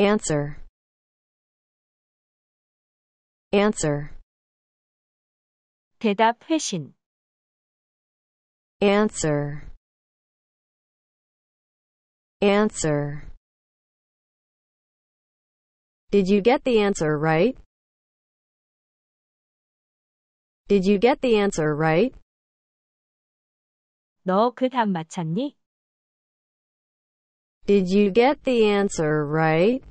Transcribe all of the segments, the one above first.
Answer. Answer. 대답 회신. Answer. Answer. Did you get the answer right? Did you get the answer right? 너 그 답 맞췄니? Did you get the answer right?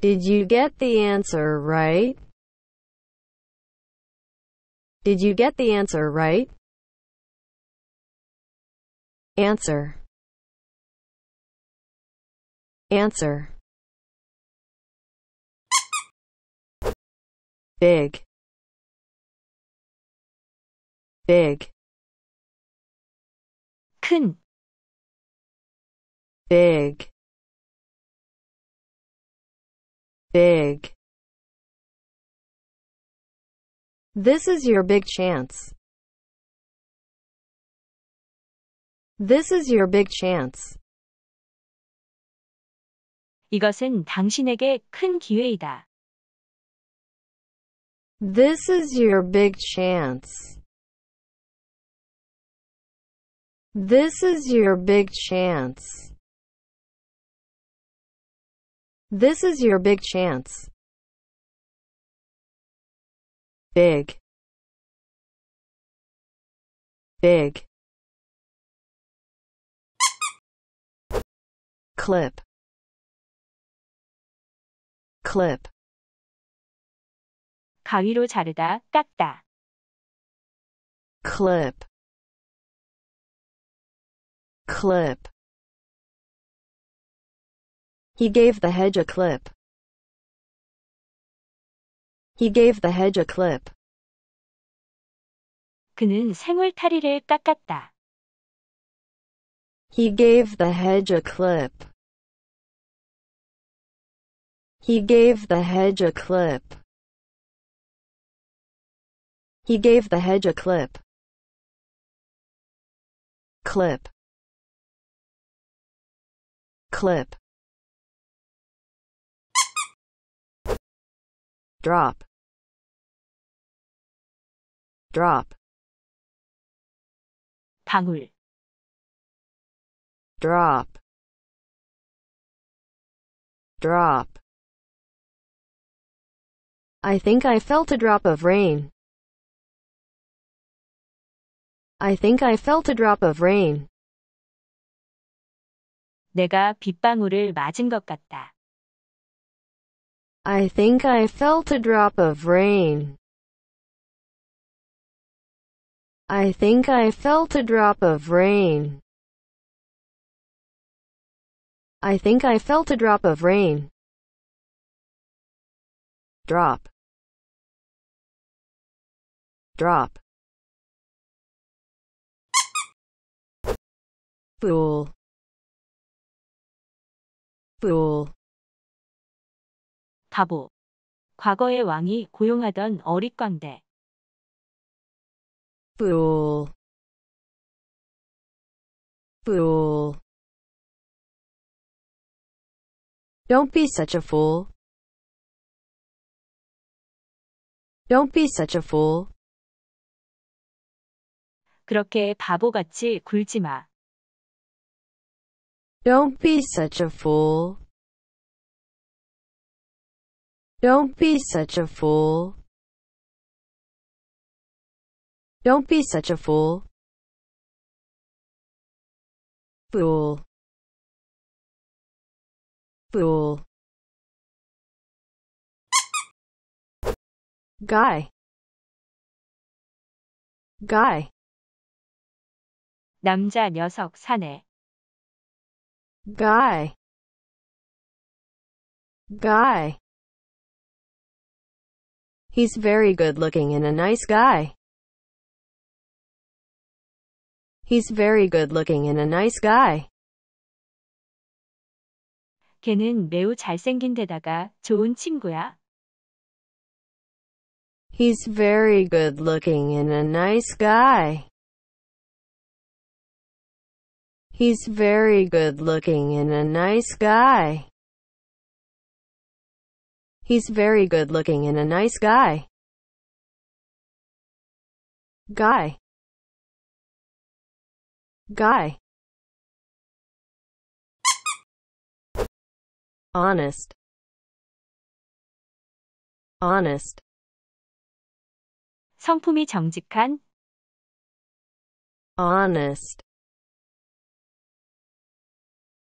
Did you get the answer right? Did you get the answer right? Answer. Answer. Big. Big. 큰 big big this is your big chance this is your big chance 이것은 당신에게 큰 기회이다. This is your big chance. This is your big chance. This is your big chance. Big. Big. Clip. Clip. 가위로 자르다, 깎다. Clip. Clip. He gave the hedge a clip. He gave the hedge a clip. 그는 생물 타리를 깎았다. He gave the hedge a clip. He gave the hedge a clip. He gave the hedge a clip. Clip. Clip. drop drop 방울 drop drop I think I felt a drop of rain. I think I felt a drop of rain. 내가 빗방울을 맞은 것 같다. I think I felt a drop of rain. I think I felt a drop of rain. I think I felt a drop of rain. Drop. Drop. Fool. Fool. 바보. 과거의 왕이 고용하던 어릿광대. fool, fool. Don't be such a fool. Don't be such a fool. 그렇게 바보같이 굴지 마. Don't be such a fool. Don't be such a fool. Don't be such a fool. Fool. Fool. Guy. Guy. 남자 녀석 사내. Guy. Guy. He's very good looking and a nice guy. He's very good looking and a nice guy. 걔는 매우 좋은 친구야. He's very good looking and a nice guy. He's very good looking and a nice guy. He's very good looking and a nice guy. Guy. Guy. Honest. Honest. 성품이 정직한. Honest.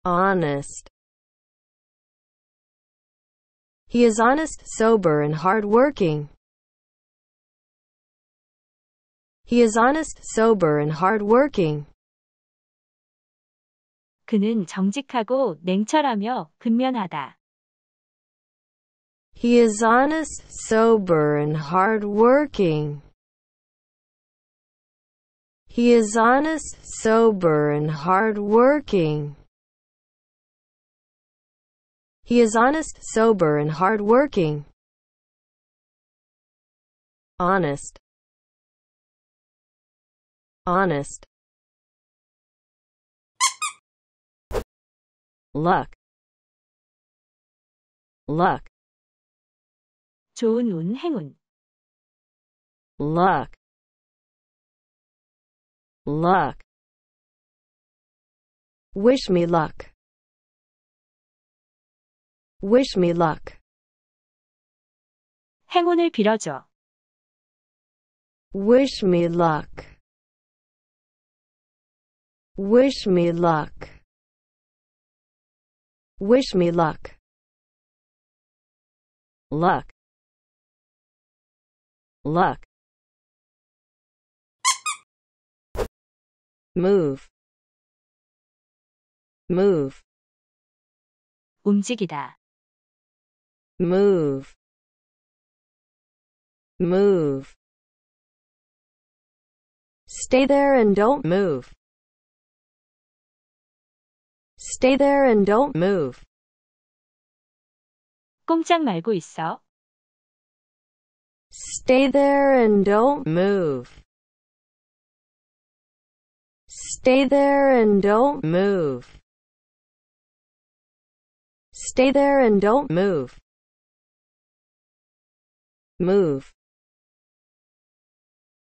Honest. He is honest, sober and hard-working. He is honest, sober and hard-working. 그는 정직하고 냉철하며 근면하다. He is honest, sober and hard-working. He is honest, sober and hard-working. He is honest, sober and hard-working. Honest. Honest. luck luck 좋은 운 행운 luck luck wish me luck Wish me luck. 행운을 빌어줘. Wish me luck. Wish me luck. Wish me luck. Luck. Luck. Move. Move. 움직이다 move move stay there and don't move stay there and don't move 꼼짝 말고 있어 stay there and don't move stay there and don't move stay there and don't move move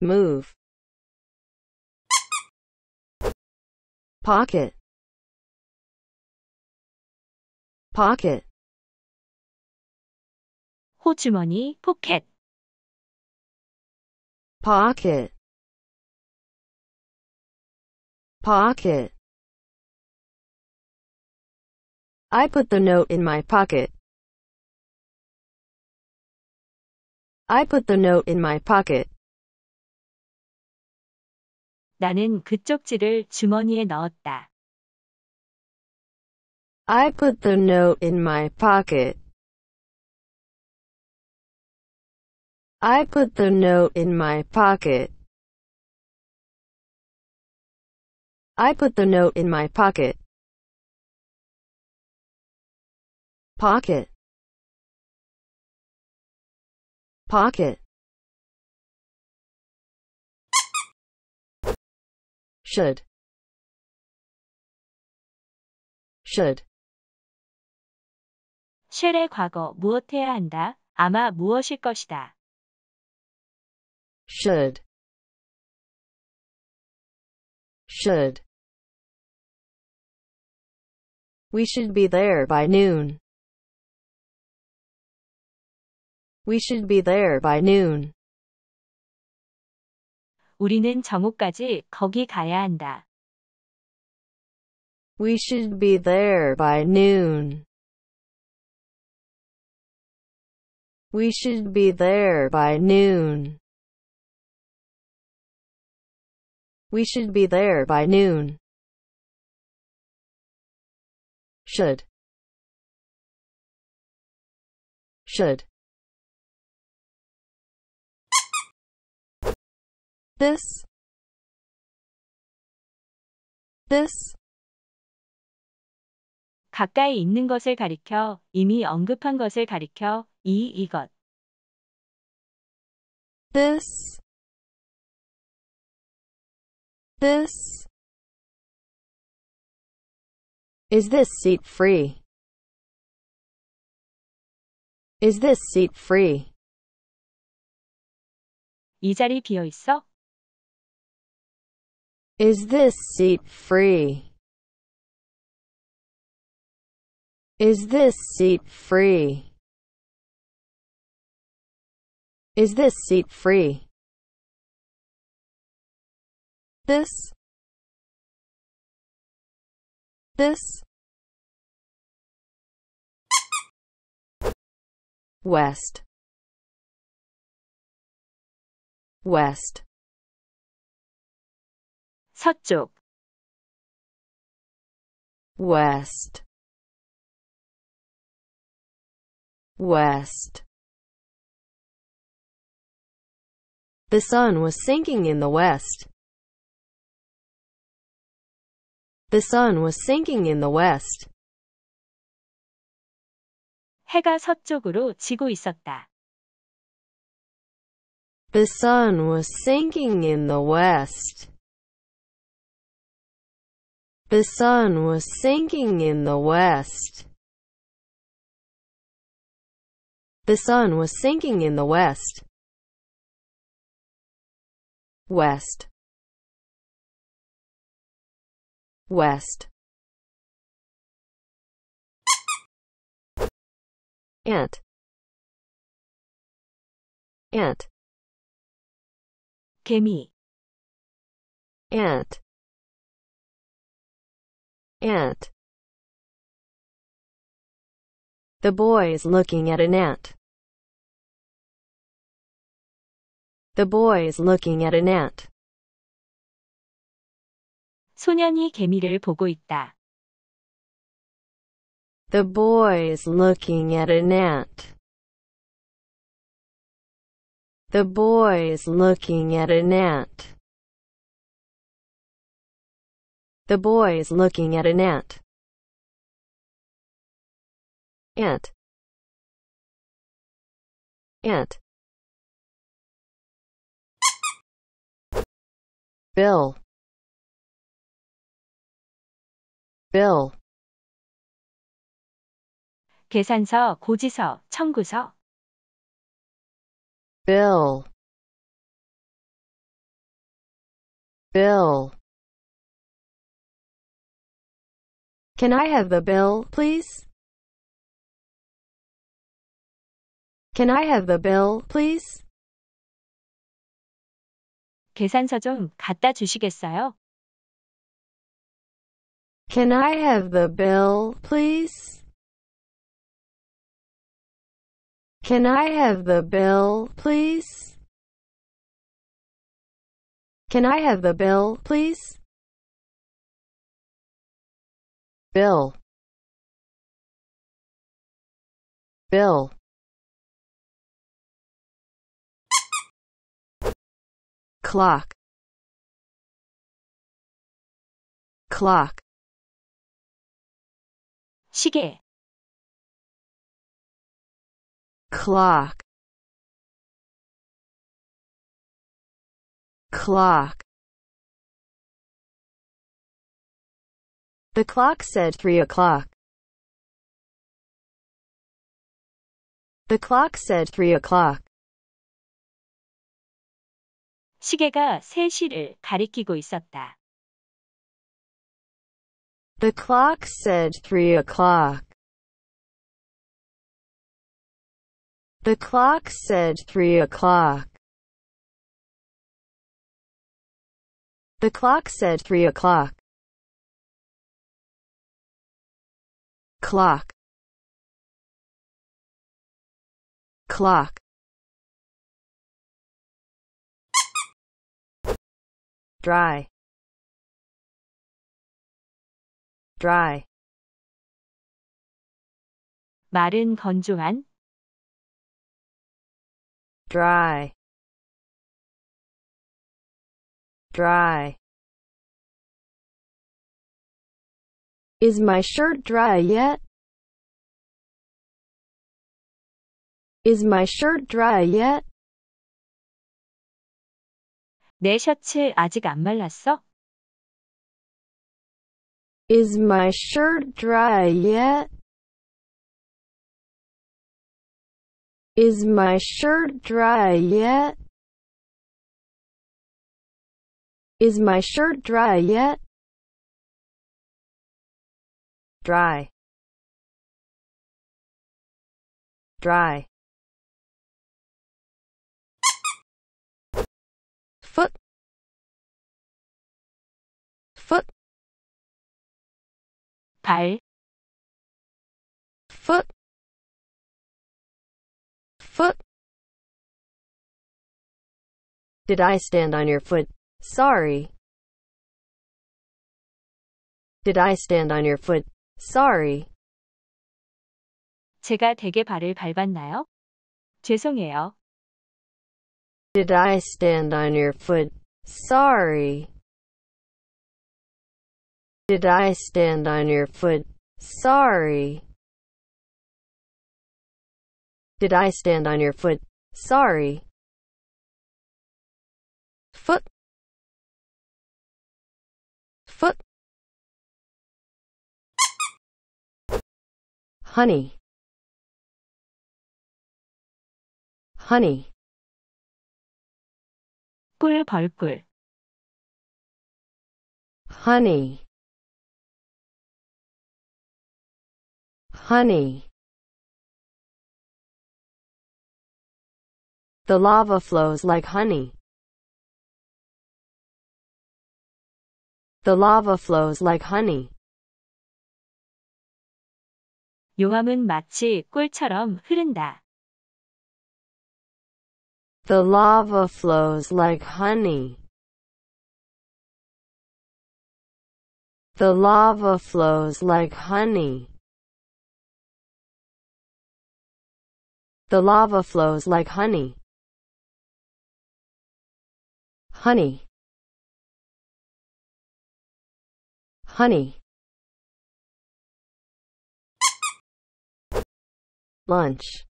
move pocket pocket 호주머니 pocket. pocket pocket I put the note in my pocket I put the note in my pocket. 나는 그 쪽지를 주머니에 넣었다. I put the note in my pocket. I put the note in my pocket. I put the note in my pocket. Pocket. pocket should should 쉘의 과거 무엇해야 한다. 아마 무엇일 것이다. should should We should be there by noon. We should be there by noon. 우리는 정오까지 거기 가야 한다. We should be there by noon. We should be there by noon. We should be there by noon. Should. Should. this this 가까이 있는 것을 가리켜 이미 언급한 것을 가리켜 이 이것 this this Is this seat free? Is this seat free? 이 자리 비어 있어? Is this seat free? Is this seat free? Is this seat free? This This West West 서쪽 west west The sun was sinking in the west. The sun was sinking in the west. 해가 서쪽으로 지고 있었다. The sun was sinking in the west. The sun was sinking in the west. The sun was sinking in the west. West. West. Ant. Ant. 개미. Ant. Ant. The boy is looking at an ant. The boy is looking at an ant. 소년이 개미를 보고 있다. The boy is looking at an ant. The boy is looking at an ant. The boy is looking at an ant. Ant. Ant. Bill. Bill. 계산서, 고지서, 청구서. Bill. Bill. Can I have the bill, please? Can I have the bill, please? 계산서 좀 갖다 주시겠어요? Can I have the bill, please? Can I have the bill, please? Can I have the bill, please? Bill Bill Clock Clock 시계 Clock Clock The clock said three o'clock. The clock said three o'clock. 시계가 3시를 가리키고 있었다. The clock said three o'clock. The clock said three o'clock. The clock said three o'clock. clock clock dry dry 마른 건조한 dry dry Is my shirt dry yet? Is my shirt dry yet? 내 셔츠 아직 안 말랐어? Is my shirt dry yet? Is my shirt dry yet? Is my shirt dry yet? dry dry foot foot 발 foot foot Did I stand on your foot? Sorry. Did I stand on your foot? Sorry. 제가 되게 발을 밟았나요? 죄송해요. Did I stand on your foot? Sorry. Did I stand on your foot? Sorry. Did I stand on your foot? Sorry. Foot. Foot. honey honey 꿀 벌꿀 honey honey The lava flows like honey. The lava flows like honey. 요함은 마치 꿀처럼 흐른다. The lava flows like honey. The lava flows like honey. The lava flows like honey. Honey. Honey. lunch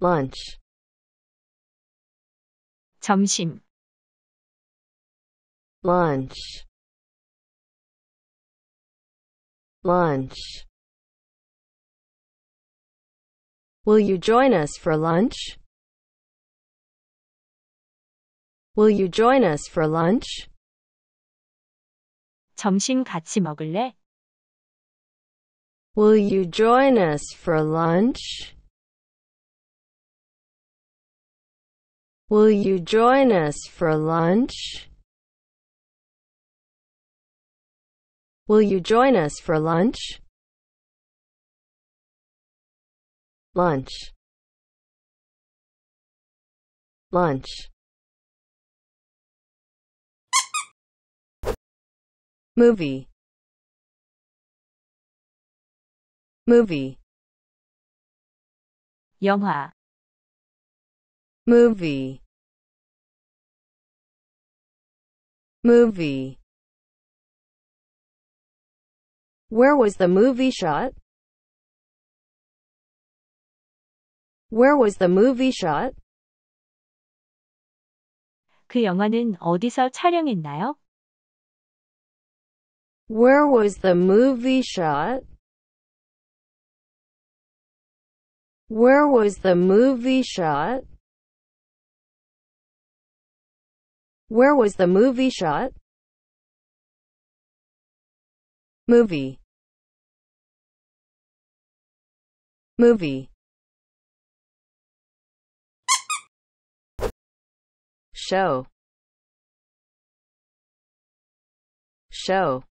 lunch 점심 lunch lunch Will you join us for lunch? Will you join us for lunch? 점심 같이 먹을래? Will you join us for lunch? Will you join us for lunch? Will you join us for lunch? Lunch. Lunch. Movie. movie 영화 movie movie Where was the movie shot? Where was the movie shot? 그 영화는 어디서 촬영했나요? Where was the movie shot? Where was the movie shot? Where was the movie shot? Movie. Movie. Show. Show.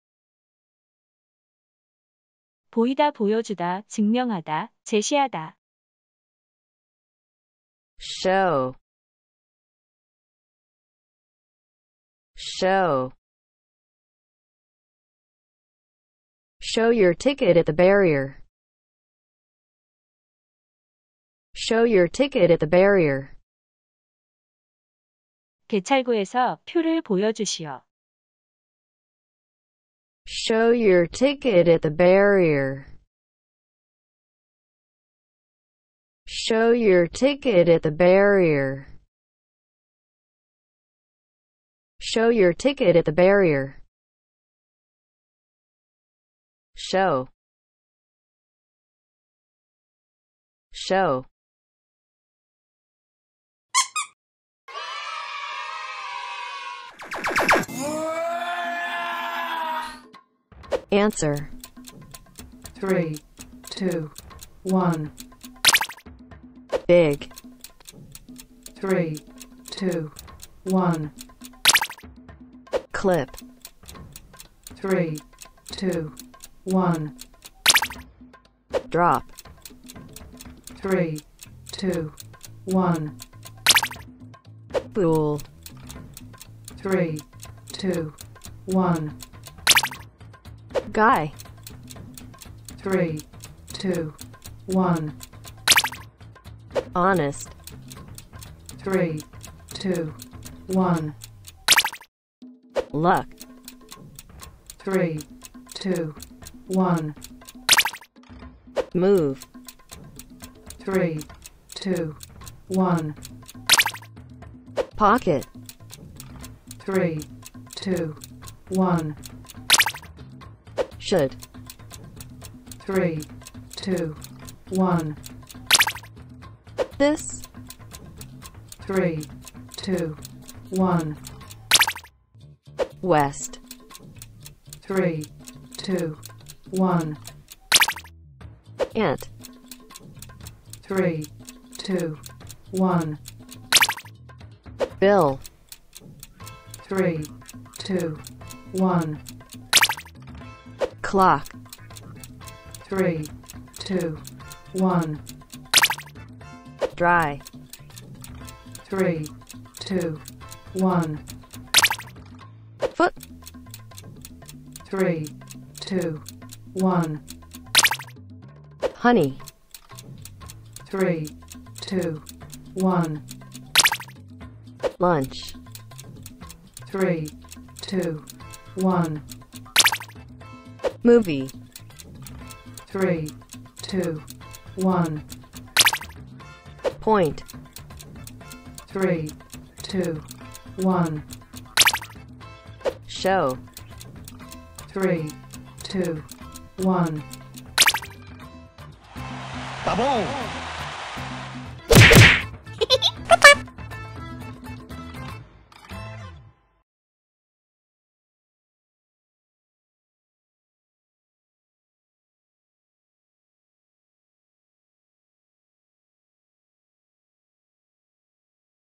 보이다 보여주다 증명하다 제시하다 show show show your ticket at the barrier show your ticket at the barrier 개찰구에서 표를 보여주시오. Show your ticket at the barrier. Show your ticket at the barrier. Show your ticket at the barrier. Show. Show. Answer. Three, two, one. Big. Three, two, one. Clip. Three, two, one. Drop. Three, two, one. Bool. Three, two, one. Guy. Three, two, one honest. Three, two, one. Luck. Three, two, one. Move. Three, two, one. Pocket. Three, two, one. Should. Three, two, one this? Three, two, one. West. Three, two, one. Ant. Three, two, one. Bill. Three, two, one. Clock. Three, two, one dry. Three, two, one. Foot. Three, two, one. Honey. Three, two, one. Lunch. Three, two, one. Movie. Three, two, one. Point. Three, two, one. Show. Three, two, one. Tá bom!